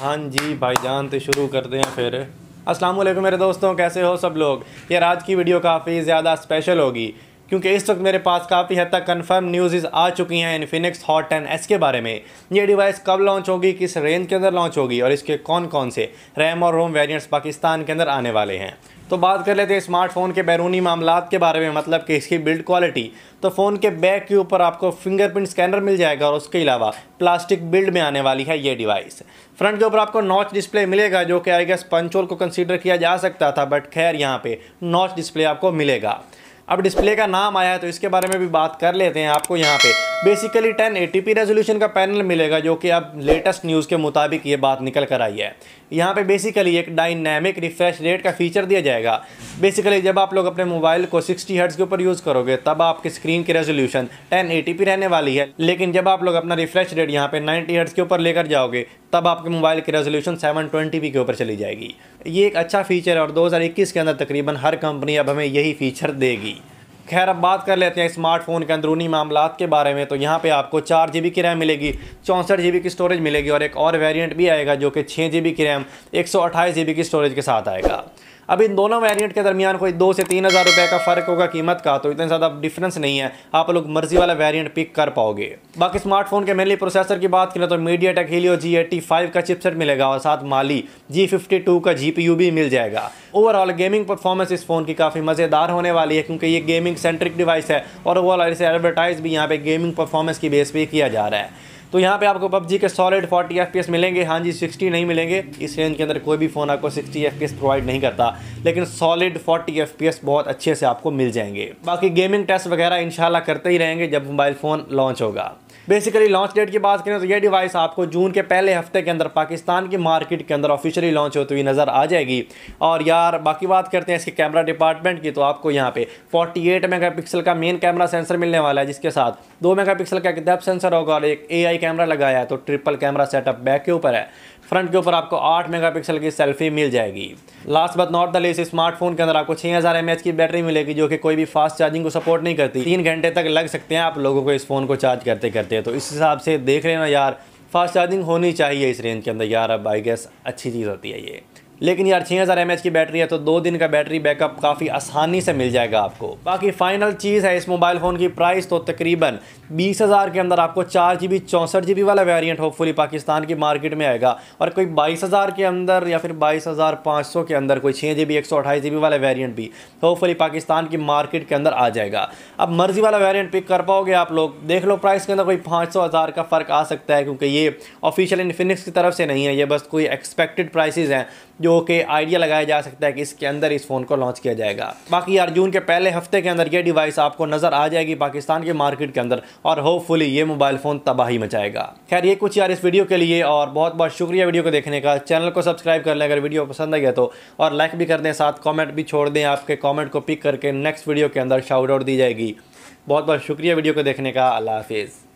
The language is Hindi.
हाँ जी भाईजान तो शुरू करते हैं फिर अस्सलाम वालेकुम मेरे दोस्तों कैसे हो सब लोग यार आज की वीडियो काफ़ी ज़्यादा स्पेशल होगी क्योंकि इस वक्त मेरे पास काफ़ी हद तक कन्फर्म न्यूज़ आ चुकी हैं इन्फिनिक्स हॉट टेन एस के बारे में ये डिवाइस कब लॉन्च होगी किस रेंज के अंदर लॉन्च होगी और इसके कौन कौन से रैम और रोम वेरियंट्स पाकिस्तान के अंदर आने वाले हैं तो बात कर लेते हैं स्मार्टफ़ोन के बैरूनी मामला के बारे में मतलब कि इसकी बिल्ड क्वालिटी तो फ़ोन के बैक के ऊपर आपको फिंगरप्रिंट स्कैनर मिल जाएगा और उसके अलावा प्लास्टिक बिल्ड में आने वाली है ये डिवाइस फ्रंट के ऊपर आपको नॉच डिस्प्ले मिलेगा जो कि आई गेस पंचोल को कंसिडर किया जा सकता था बट खैर यहाँ पर नॉच डिस्प्ले आपको मिलेगा अब डिस्प्ले का नाम आया है तो इसके बारे में भी बात कर लेते हैं आपको यहाँ पर बेसिकली टेन पी रेजोल्यूशन का पैनल मिलेगा जो कि अब लेटेस्ट न्यूज़ के मुताबिक ये बात निकल कर आई है यहाँ पे बेसिकली एक डायनेमिक रिफ्रेश रेट का फीचर दिया जाएगा बेसिकली जब आप लोग अपने मोबाइल को 60 हर्ट्ज़ के ऊपर यूज़ करोगे तब आपकी स्क्रीन की रेजोल्यूशन 1080p रहने वाली है लेकिन जब आप लोग अपना रिफ्रेश रेट यहाँ पे 90 हर्ट्ज़ के ऊपर लेकर जाओगे तब आपके मोबाइल की रेजोल्यूशन पी के ऊपर चली जाएगी ये एक अच्छा फीचर है और इक्कीस के अंदर तकरीबन हर कंपनी अब हमें यही फीचर देगी खैर अब बात कर लेते हैं स्मार्टफोन के अंदरूनी मामला के बारे में तो यहाँ पे आपको चार जी की रैम मिलेगी चौंसठ जी की स्टोरेज मिलेगी और एक और वेरिएंट भी आएगा जो कि छः जी की रैम एक सौ की स्टोरेज के साथ आएगा अब इन दोनों वेरिएंट के दरमियान कोई दो से तीन हज़ार रुपये का फ़र्क होगा कीमत का तो इतना ज़्यादा डिफरेंस नहीं है आप लोग मर्जी वाला वेरिएंट पिक कर पाओगे बाकी स्मार्टफोन के मेनली प्रोसेसर की बात करें तो MediaTek Helio G eighty five का चिपसेट मिलेगा और साथ माली जी फिफ्टी टू का जी पी यू भी मिल जाएगा ओवरऑल गेमिंग परफॉर्मेंस इस फ़ोन की काफ़ी मज़ेदार होने वाली है क्योंकि ये गेमिंग सेंट्रिक डिवाइस है और ओवरऑल इसे एडवर्टाइज भी यहाँ पे गेमिंग परफॉर्मेंस की बेस पर किया जा रहा है तो यहाँ पे आपको पबजी के सॉलिड 40 एफ मिलेंगे हाँ जी 60 नहीं मिलेंगे इस रेंज के अंदर कोई भी फ़ोन आपको 60 एफ प्रोवाइड नहीं करता लेकिन सॉलिड 40 एफ बहुत अच्छे से आपको मिल जाएंगे बाकी गेमिंग टेस्ट वगैरह इनशाला करते ही रहेंगे जब मोबाइल फ़ोन लॉन्च होगा बेसिकली लॉन्च डेट की बात करें तो यह डिवाइस आपको जून के पहले हफ्ते के अंदर पाकिस्तान की मार्केट के अंदर ऑफिशियली लॉन्च होती हुई नज़र आ जाएगी और यार बाकी बात करते हैं इसके कैमरा डिपार्टमेंट की तो आपको यहाँ पे 48 मेगा का मेन कैमरा सेंसर मिलने वाला है जिसके साथ दो मेगा का डेप सेंसर होगा और एक ए कैमरा लगाया है तो ट्रिपल कैमरा सेटअप बैक के ऊपर है फ्रंट के ऊपर आपको 8 मेगापिक्सल की सेल्फी मिल जाएगी last but not the least smartphone के अंदर आपको 6000 हज़ार की बैटरी मिलेगी जो कि कोई भी फास्ट चार्जिंग को सपोर्ट नहीं करती तीन घंटे तक लग सकते हैं आप लोगों को इस फ़ोन को चार्ज करते करते तो इस हिसाब से देख रहे ना यार फास्ट चार्जिंग होनी चाहिए इस रेंज के अंदर यार अब आई गेस अच्छी चीज़ होती है ये लेकिन यार छः हज़ार एम की बैटरी है तो दो दिन का बैटरी बैकअप काफ़ी आसानी से मिल जाएगा आपको बाकी फाइनल चीज़ है इस मोबाइल फ़ोन की प्राइस तो तकरीबन बीस हज़ार के अंदर आपको चार जी बी चौंसठ जी बी वाला वेरियंट होपफुली पाकिस्तान की मार्केट में आएगा और कोई बाईस हज़ार के अंदर या फिर बाईस हज़ार पाँच सौ के अंदर कोई छः जी बी एक सौ अठाईस जी बी वाला वेरियंट भी होपफुली पाकिस्तान की मार्केट के अंदर आ जाएगा अब मर्जी वाला वेरियंट पिक कर पाओगे आप लोग देख लो प्राइस के अंदर कोई पाँच सौ हज़ार का फ़र्क आ सकता है क्योंकि ये ऑफिशियल इन्फिनिक्स की तरफ से नहीं है ये बस कोई एक्सपेक्टेड प्राइसेज हैं जो के कि आइडिया लगाया जा सकता है कि इसके अंदर इस फ़ोन को लॉन्च किया जाएगा बाकी यार जून के पहले हफ्ते के अंदर यह डिवाइस आपको नज़र आ जाएगी पाकिस्तान के मार्केट के अंदर और होपफुली ये मोबाइल फ़ोन तबाही मचाएगा खैर ये कुछ यार इस वीडियो के लिए और बहुत बहुत शुक्रिया वीडियो को देखने का चैनल को सब्सक्राइब कर लें अगर वीडियो पसंद आ गया तो और लाइक भी कर दें साथ कॉमेंट भी छोड़ दें आपके कॉमेंट को पिक करके नेक्स्ट वीडियो के अंदर शाउट आउट दी जाएगी बहुत बहुत शुक्रिया वीडियो को देखने का अल्लाह हाफिज़